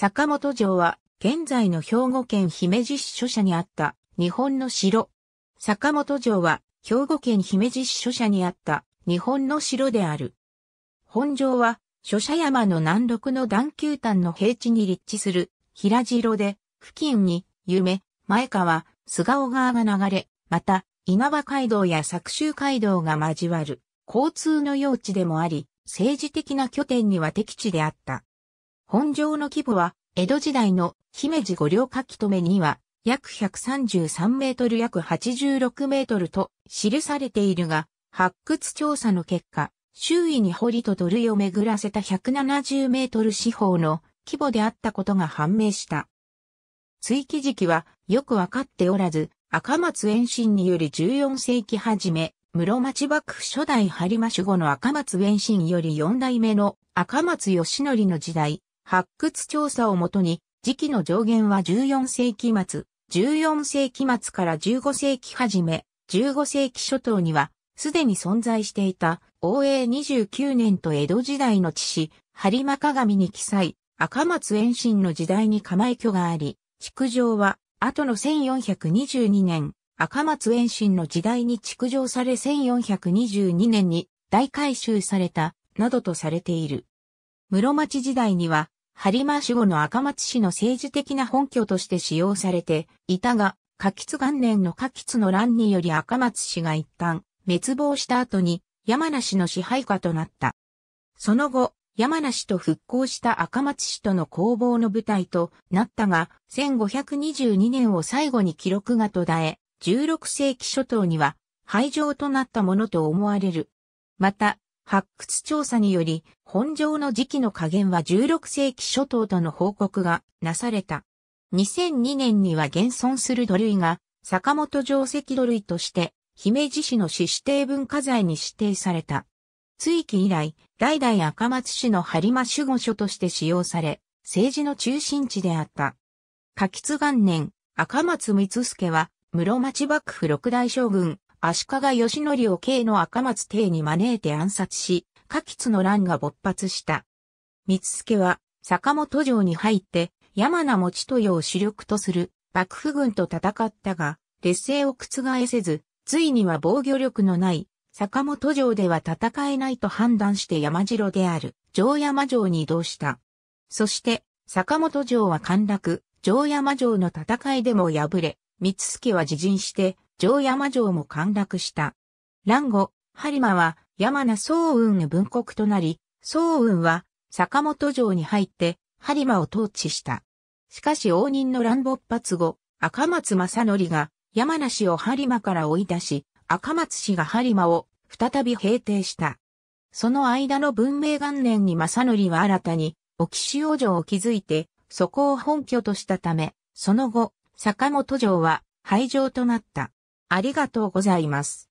坂本城は、現在の兵庫県姫路市所社にあった日本の城。坂本城は、兵庫県姫路市所社にあった日本の城である。本城は、諸社山の南麓の段丘端の平地に立地する平城で、付近に夢、前川、菅尾川が流れ、また、稲葉街道や作州街道が交わる交通の用地でもあり、政治的な拠点には適地であった。本城の規模は、江戸時代の姫路五稜き留めには、約133メートル約86メートルと記されているが、発掘調査の結果、周囲に堀と土塁を巡らせた170メートル四方の規模であったことが判明した。追記時期はよくわかっておらず、赤松延伸により14世紀初め、室町幕府初代張馬守護の赤松延伸より4代目の赤松義則の時代、発掘調査をもとに、時期の上限は14世紀末、14世紀末から15世紀初め、15世紀初頭には、すでに存在していた、応永29年と江戸時代の地史、張間鏡に記載、赤松延伸の時代に構え居があり、築城は、後の1422年、赤松延伸の時代に築城され1422年に大改修された、などとされている。室町時代には、播磨守護の赤松市の政治的な本拠として使用されていたが、柿津元年の柿津の乱により赤松氏が一旦滅亡した後に山梨の支配下となった。その後、山梨と復興した赤松氏との攻防の舞台となったが、1522年を最後に記録が途絶え、16世紀初頭には廃城となったものと思われる。また、発掘調査により、本城の時期の下限は16世紀初頭との報告がなされた。2002年には現存する土塁が、坂本城石土塁として、姫路市の市指定文化財に指定された。追記以来、代々赤松市の張間守護所として使用され、政治の中心地であった。下吉元年、赤松光助は、室町幕府六大将軍、足利義則を慶の赤松邸に招いて暗殺し、下吉の乱が勃発した。三助は、坂本城に入って、山名持豊を主力とする幕府軍と戦ったが、劣勢を覆せず、ついには防御力のない坂本城では戦えないと判断して山城である城山城に移動した。そして、坂本城は陥落、城山城の戦いでも敗れ、三助は自陣して城山城も陥落した。乱後、播磨は山名宗雲の分国となり、宗雲は坂本城に入って播磨を統治した。しかし応仁の乱勃発後、赤松正則が山名氏を播磨から追い出し、赤松氏が播磨を再び平定した。その間の文明元年に正則は新たに、沖潮城を築いて、そこを本拠としたため、その後、坂本城は廃城となった。ありがとうございます。